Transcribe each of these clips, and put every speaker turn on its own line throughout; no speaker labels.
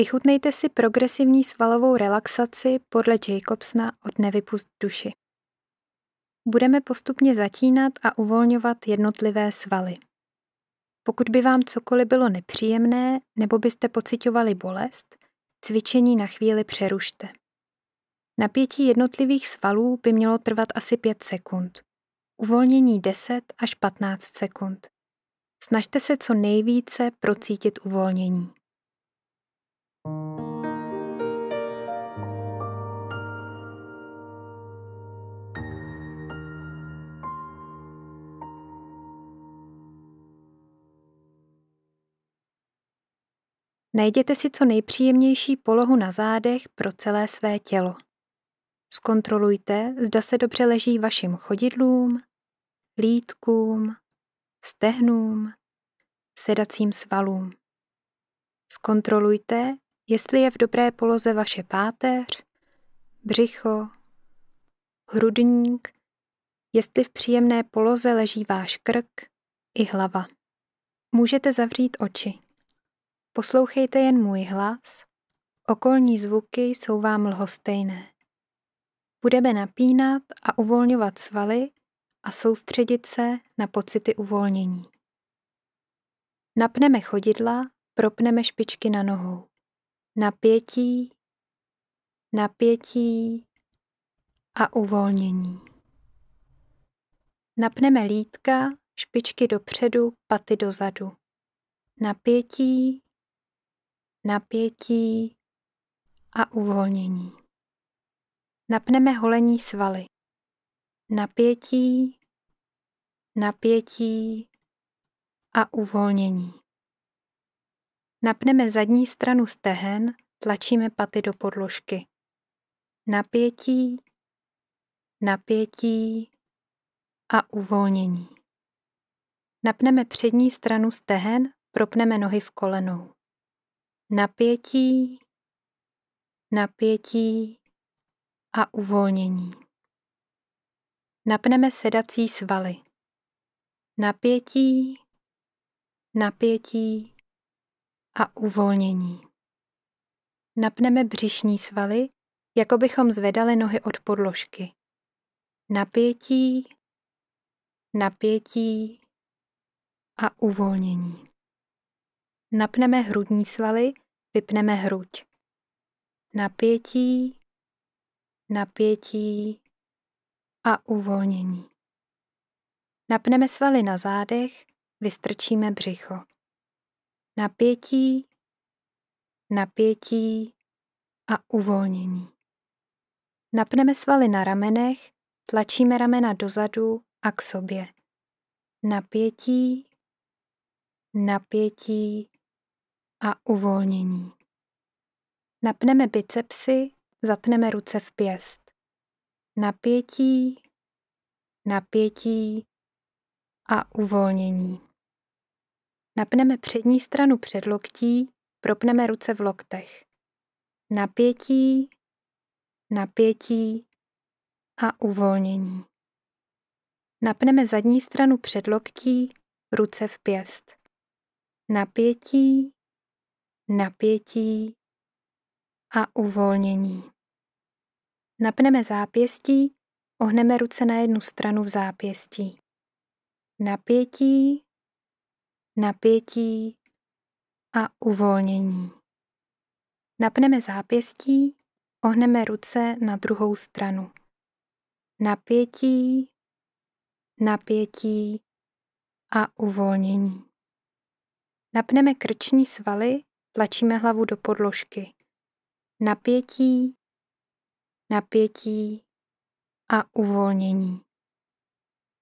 Vychutnejte si progresivní svalovou relaxaci podle Jacobsna od Nevypust duši. Budeme postupně zatínat a uvolňovat jednotlivé svaly. Pokud by vám cokoliv bylo nepříjemné nebo byste pocitovali bolest, cvičení na chvíli přerušte. Napětí jednotlivých svalů by mělo trvat asi 5 sekund, uvolnění 10 až 15 sekund. Snažte se co nejvíce procítit uvolnění. Najděte si co nejpříjemnější polohu na zádech pro celé své tělo. Zkontrolujte, zda se dobře leží vašim chodidlům, lítkům, stehnům, sedacím svalům. Zkontrolujte, jestli je v dobré poloze vaše páteř, břicho, hrudník, jestli v příjemné poloze leží váš krk i hlava. Můžete zavřít oči. Poslouchejte jen můj hlas, okolní zvuky jsou vám lhostejné. Budeme napínat a uvolňovat svaly a soustředit se na pocity uvolnění. Napneme chodidla, propneme špičky na nohou. Napětí, napětí a uvolnění. Napneme lítka, špičky dopředu, paty dozadu. Napětí, napětí a uvolnění. Napneme holení svaly. Napětí, napětí a uvolnění. Napneme zadní stranu stehen, tlačíme paty do podložky. Napětí, napětí a uvolnění. Napneme přední stranu stehen, propneme nohy v kolenou napětí, napětí a uvolnění. Napneme sedací svaly. Napětí, napětí a uvolnění. Napneme břišní svaly, jako bychom zvedali nohy od podložky. Napětí, napětí a uvolnění. Napneme hrudní svaly, vypneme hruď. Napětí, napětí a uvolnění. Napneme svaly na zádech, vystrčíme břicho. Napětí, napětí a uvolnění. Napneme svaly na ramenech, tlačíme ramena dozadu a k sobě. Napětí, napětí a uvolnění. Napneme bicepsy, zatneme ruce v pěst. Napětí, napětí a uvolnění. Napneme přední stranu předloktí, propneme ruce v loktech. Napětí, napětí a uvolnění. Napneme zadní stranu předloktí, ruce v pěst. Napětí, napětí a uvolnění. Napneme zápěstí, ohneme ruce na jednu stranu v zápěstí. Napětí, napětí a uvolnění. Napneme zápěstí, ohneme ruce na druhou stranu. Napětí, napětí a uvolnění. Napneme krční svaly, Tlačíme hlavu do podložky. Napětí, napětí a uvolnění.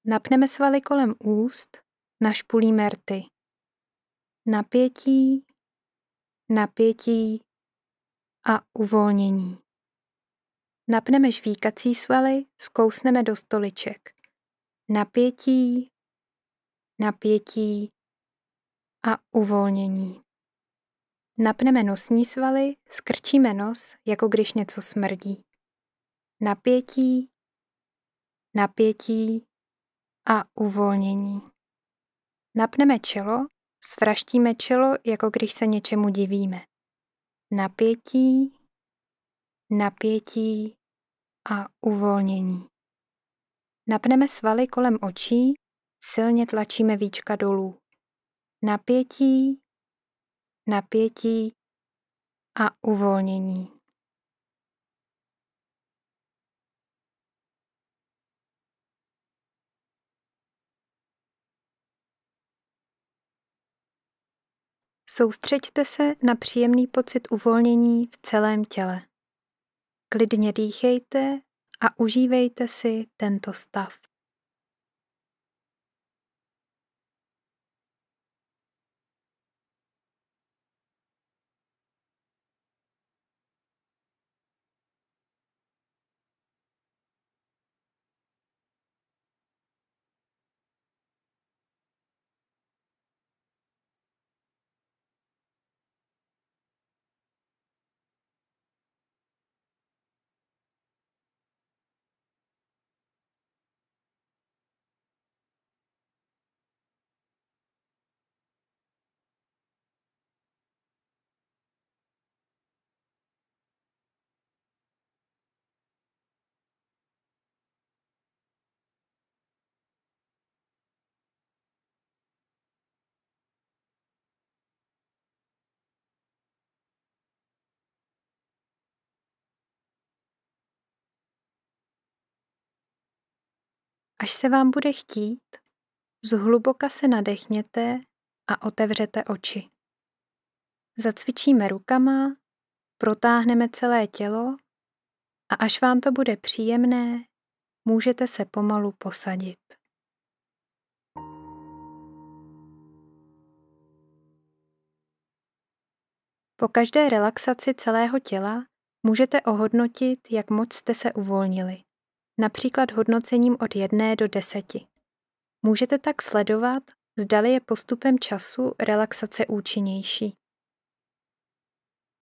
Napneme svaly kolem úst, našpulíme rty. Napětí, napětí a uvolnění. Napneme žvíkací svaly, zkousneme do stoliček. Napětí, napětí a uvolnění. Napneme nosní svaly, skrčíme nos, jako když něco smrdí. Napětí, napětí a uvolnění. Napneme čelo, svraštíme čelo, jako když se něčemu divíme. Napětí, napětí a uvolnění. Napneme svaly kolem očí, silně tlačíme víčka dolů. Napětí, napětí a uvolnění. Soustřeďte se na příjemný pocit uvolnění v celém těle. Klidně dýchejte a užívejte si tento stav. Až se vám bude chtít, zhluboka se nadechněte a otevřete oči. Zacvičíme rukama, protáhneme celé tělo a až vám to bude příjemné, můžete se pomalu posadit. Po každé relaxaci celého těla můžete ohodnotit, jak moc jste se uvolnili například hodnocením od 1 do 10. Můžete tak sledovat, zdali je postupem času relaxace účinnější.